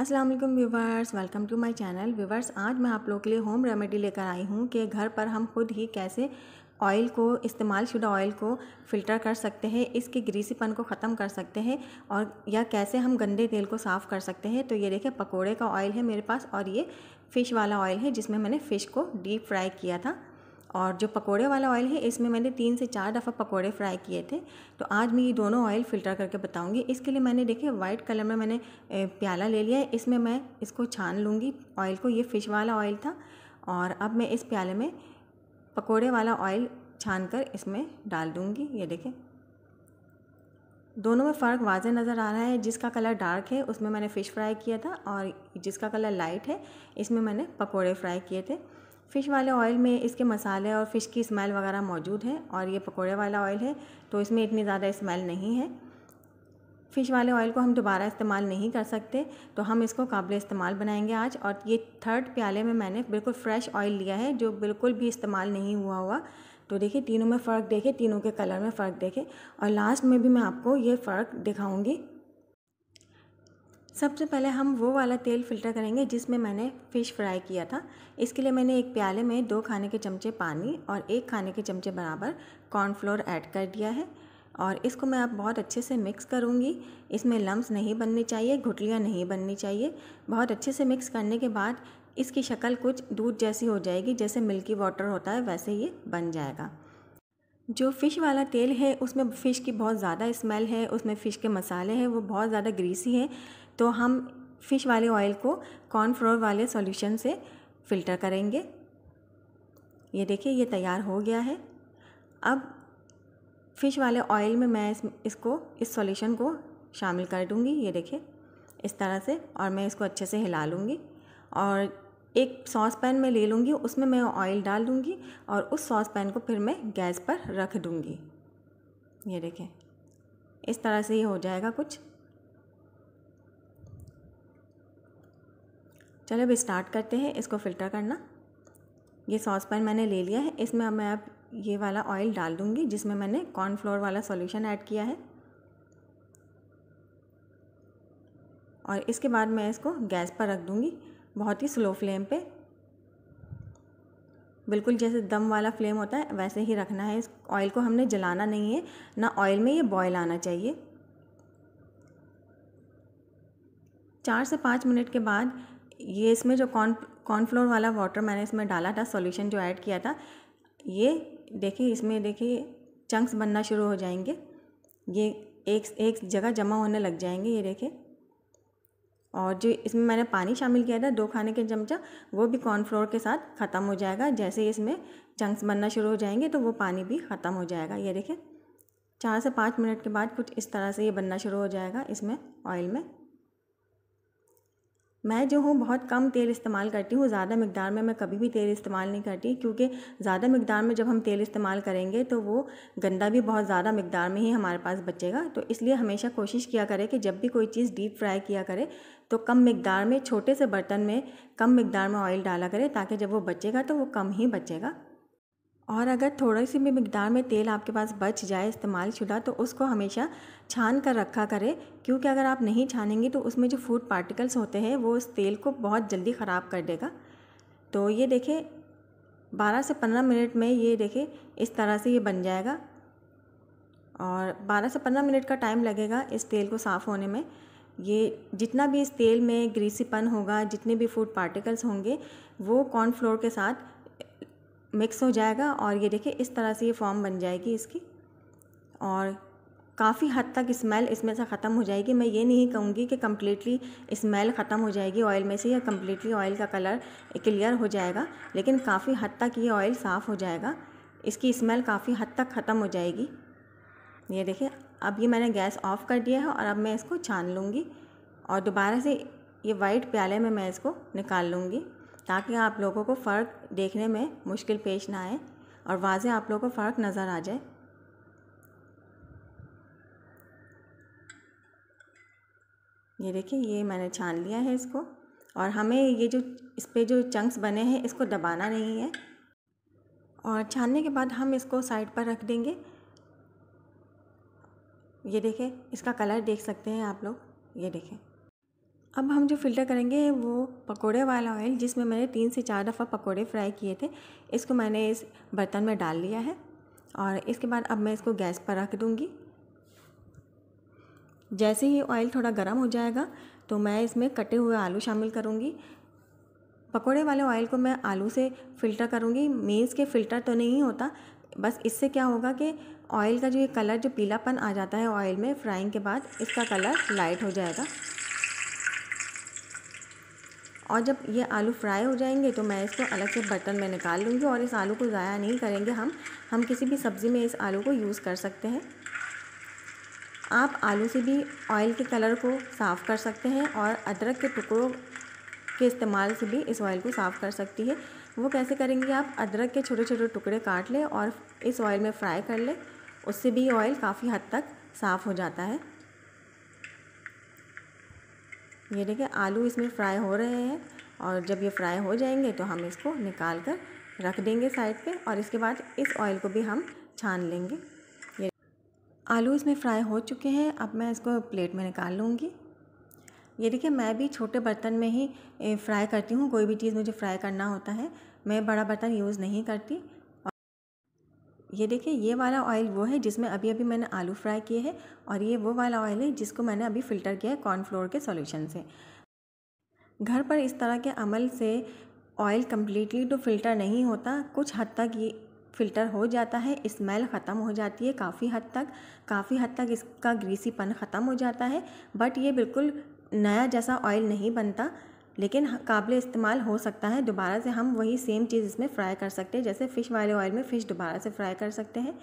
अस्सलाम वालेकुम viewers welcome to my channel viewers आज मैं आप लोगों के लिए होम रेमेडी लेकर आई हूँ कि घर पर हम खुद ही कैसे ऑयल को इस्तेमाल शुदा ऑयल को फ़िल्टर कर सकते हैं इसके ग्रीसीपन को ख़त्म कर सकते हैं और या कैसे हम गंदे तेल को साफ़ कर सकते हैं तो ये देखें पकोड़े का ऑयल है मेरे पास और ये फ़िश वाला ऑयल है जिसमें मैंने फ़िश को डीप फ्राई किया था और जो पकोड़े वाला ऑयल है इसमें मैंने तीन से चार दफ़ा पकोड़े फ्राई किए थे तो आज मैं ये दोनों ऑयल फ़िल्टर करके बताऊंगी इसके लिए मैंने देखिए वाइट कलर में मैंने प्याला ले लिया है इसमें मैं इसको छान लूँगी ऑयल को ये फ़िश वाला ऑयल था और अब मैं इस प्याले में पकौड़े वाला ऑयल छान कर इसमें डाल दूँगी ये देखें दोनों में फ़र्क वाज नज़र आ रहा है जिसका कलर डार्क है उसमें मैंने फ़िश फ्राई किया था और जिसका कलर लाइट है इसमें मैंने पकोड़े फ्राई किए थे फ़िश वाले ऑयल में इसके मसाले और फ़िश की स्मेल वगैरह मौजूद है और ये पकोड़े वाला ऑयल है तो इसमें इतनी ज़्यादा स्मेल नहीं है फ़िश वाले ऑयल को हम दोबारा इस्तेमाल नहीं कर सकते तो हम इसको काबिल इस्तेमाल बनाएंगे आज और ये थर्ड प्याले में मैंने बिल्कुल फ़्रेश ऑयल लिया है जो बिल्कुल भी इस्तेमाल नहीं हुआ हुआ तो देखिए तीनों में फ़र्क देखे तीनों के कलर में फ़र्क देखे और लास्ट में भी मैं आपको ये फ़र्क दिखाऊँगी सबसे पहले हम वो वाला तेल फ़िल्टर करेंगे जिसमें मैंने फ़िश फ्राई किया था इसके लिए मैंने एक प्याले में दो खाने के चमचे पानी और एक खाने के चमचे बराबर कॉर्नफ्लोर ऐड कर दिया है और इसको मैं अब बहुत अच्छे से मिक्स करूँगी इसमें लम्ब नहीं बनने चाहिए घुटलियाँ नहीं बननी चाहिए बहुत अच्छे से मिक्स करने के बाद इसकी शक्ल कुछ दूध जैसी हो जाएगी जैसे मिल्की वाटर होता है वैसे ये बन जाएगा जो फ़िश वाला तेल है उसमें फ़िश की बहुत ज़्यादा स्मेल है उसमें फ़िश के मसाले हैं वो बहुत ज़्यादा ग्रीसी है तो हम फ़िश वाले ऑयल को कॉर्नफ्लोर वाले सॉल्यूशन से फ़िल्टर करेंगे ये देखिए ये तैयार हो गया है अब फ़िश वाले ऑयल में मैं इस, इसको इस सॉल्यूशन को शामिल कर दूँगी ये देखिए इस तरह से और मैं इसको अच्छे से हिला लूँगी और एक सॉस पैन में ले लूँगी उसमें मैं ऑयल डाल दूँगी और उस सॉस पैन को फिर मैं गैस पर रख दूँगी ये देखें इस तरह से ये हो जाएगा कुछ चलो अब स्टार्ट करते हैं इसको फ़िल्टर करना ये सॉस पैन मैंने ले लिया है इसमें अब मैं अब ये वाला ऑयल डाल दूँगी जिसमें मैंने कॉर्नफ्लोर वाला सॉल्यूशन ऐड किया है और इसके बाद मैं इसको गैस पर रख दूँगी बहुत ही स्लो फ्लेम पे बिल्कुल जैसे दम वाला फ्लेम होता है वैसे ही रखना है इस ऑयल को हमने जलाना नहीं है ना ऑयल में ये बॉयल आना चाहिए चार से पाँच मिनट के बाद ये इसमें जो कॉर्न कॉर्नफ्लोर वाला वाटर मैंने इसमें डाला था सॉल्यूशन जो ऐड किया था ये देखिए इसमें देखिए चंक्स बनना शुरू हो जाएंगे ये एक एक जगह जमा होने लग जाएंगे ये देखिए और जो इसमें मैंने पानी शामिल किया था दो खाने के चमचा वो भी कॉर्नफ्लोर के साथ ख़त्म हो जाएगा जैसे इसमें चंक्स बनना शुरू हो जाएंगे तो वो पानी भी ख़त्म हो जाएगा ये देखिए चार से पाँच मिनट के बाद कुछ इस तरह से ये बनना शुरू हो जाएगा इसमें ऑयल में मैं जो हूँ बहुत कम तेल इस्तेमाल करती हूँ ज़्यादा मकदार में मैं कभी भी तेल इस्तेमाल नहीं करती क्योंकि ज़्यादा मकदार में जब हम तेल इस्तेमाल करेंगे तो वो गंदा भी बहुत ज़्यादा मकदार में ही हमारे पास बचेगा तो इसलिए हमेशा कोशिश किया करें कि जब भी कोई चीज़ डीप फ्राई किया करे तो कम मकदार में छोटे से बर्तन में कम मकदार में ऑयल डाला करें ताकि जब वो बचेगा तो वो कम ही बचेगा और अगर थोड़ी सी भी मकदार में तेल आपके पास बच जाए इस्तेमाल शुदा तो उसको हमेशा छान कर रखा करें क्योंकि अगर आप नहीं छानेंगे तो उसमें जो फूड पार्टिकल्स होते हैं वो उस तेल को बहुत जल्दी ख़राब कर देगा तो ये देखें 12 से 15 मिनट में ये देखें इस तरह से ये बन जाएगा और 12 से 15 मिनट का टाइम लगेगा इस तेल को साफ़ होने में ये जितना भी इस तेल में ग्रीसीपन होगा जितने भी फूड पार्टिकल्स होंगे वो कॉर्नफ्लोर के साथ मिक्स हो जाएगा और ये देखिए इस तरह से ये फॉर्म बन जाएगी इसकी और काफ़ी हद तक स्मेल इसमें से ख़त्म हो जाएगी मैं ये नहीं कहूँगी कि कम्प्लीटली स्मेल ख़त्म हो जाएगी ऑयल में से या कम्प्लीटली ऑयल का कलर क्लियर हो जाएगा लेकिन काफ़ी हद तक ये ऑयल साफ़ हो जाएगा इसकी स्मेल काफ़ी हद तक ख़त्म हो जाएगी ये देखिए अब ये मैंने गैस ऑफ़ कर दिया है और अब मैं इसको छान लूँगी और दोबारा से ये वाइट प्याले में मैं इसको निकाल लूँगी ताकि आप लोगों को फ़र्क देखने में मुश्किल पेश ना आए और वाज आप लोगों को फ़र्क नज़र आ जाए ये देखिए ये मैंने छान लिया है इसको और हमें ये जो इस पर जो चंक्स बने हैं इसको दबाना नहीं है और छानने के बाद हम इसको साइड पर रख देंगे ये देखें इसका कलर देख सकते हैं आप लोग ये देखें अब हम जो फ़िल्टर करेंगे वो पकोड़े वाला ऑयल जिसमें मैंने तीन से चार दफ़ा पकोड़े फ्राई किए थे इसको मैंने इस बर्तन में डाल लिया है और इसके बाद अब मैं इसको गैस पर रख दूँगी जैसे ही ऑयल थोड़ा गर्म हो जाएगा तो मैं इसमें कटे हुए आलू शामिल करूँगी पकोड़े वाले ऑयल को मैं आलू से फ़िल्टर करूँगी मीन्स के फ़िल्टर तो नहीं होता बस इससे क्या होगा कि ऑयल का जो ये कलर जो पीलापन आ जाता है ऑयल में फ्राइंग के बाद इसका कलर लाइट हो जाएगा और जब ये आलू फ्राई हो जाएंगे तो मैं इसको अलग से बर्तन में निकाल लूँगी और इस आलू को ज़ाया नहीं करेंगे हम हम किसी भी सब्ज़ी में इस आलू को यूज़ कर सकते हैं आप आलू से भी ऑयल के कलर को साफ़ कर सकते हैं और अदरक के टुकड़ों के इस्तेमाल से भी इस ऑयल को साफ़ कर सकती है वो कैसे करेंगे आप अदरक के छोटे छोटे टुकड़े काट लें और इस ऑयल में फ्राई कर लें उससे भी ऑयल काफ़ी हद तक साफ़ हो जाता है ये देखिए आलू इसमें फ्राई हो रहे हैं और जब ये फ्राई हो जाएंगे तो हम इसको निकाल कर रख देंगे साइड पे और इसके बाद इस ऑयल को भी हम छान लेंगे ये आलू इसमें फ्राई हो चुके हैं अब मैं इसको प्लेट में निकाल लूँगी ये देखिए मैं भी छोटे बर्तन में ही फ्राई करती हूँ कोई भी चीज़ मुझे फ्राई करना होता है मैं बड़ा बर्तन यूज़ नहीं करती ये देखिए ये वाला ऑयल वो है जिसमें अभी अभी मैंने आलू फ्राई किए हैं और ये वो वाला ऑयल है जिसको मैंने अभी फ़िल्टर किया है कॉर्नफ्लोर के सॉल्यूशन से घर पर इस तरह के अमल से ऑयल कम्प्लीटली तो फिल्टर नहीं होता कुछ हद तक ये फ़िल्टर हो जाता है स्मेल ख़त्म हो जाती है काफ़ी हद तक काफ़ी हद तक इसका ग्रीसीपन ख़त्म हो जाता है बट ये बिल्कुल नया जैसा ऑयल नहीं बनता लेकिन काबिल इस्तेमाल हो सकता है दोबारा से हम वही सेम चीज़ इसमें फ्राई कर सकते हैं जैसे फ़िश वाले ऑयल में फ़िश दोबारा से फ्राई कर सकते हैं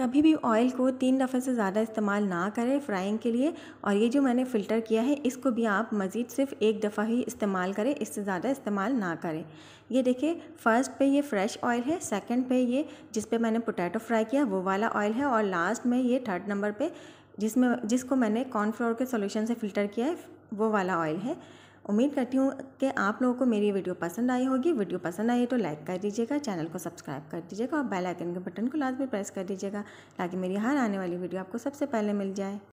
कभी भी ऑयल को तीन दफ़े से ज़्यादा इस्तेमाल ना करें फ्राइंग के लिए और ये जो मैंने फ़िल्टर किया है इसको भी आप मज़ीद सिर्फ एक दफ़ा ही इस्तेमाल करें इससे ज़्यादा इस्तेमाल ना करें ये देखिए फ़र्स्ट पे ये फ्रेश ऑयल है सेकंड पे ये जिस पे मैंने पोटैटो फ्राई किया वो वाला ऑयल है और लास्ट में ये थर्ड नंबर पर जिसमें जिसको मैंने कॉर्नफ्लोर के सोल्यूशन से फ़िल्टर किया है वो वाला ऑयल है उम्मीद करती हूँ कि आप लोगों को मेरी वीडियो पसंद आई होगी वीडियो पसंद आई तो लाइक कर दीजिएगा चैनल को सब्सक्राइब कर दीजिएगा और बेल आइकन के बटन को लाजमी प्रेस कर दीजिएगा ताकि मेरी हर आने वाली वीडियो आपको सबसे पहले मिल जाए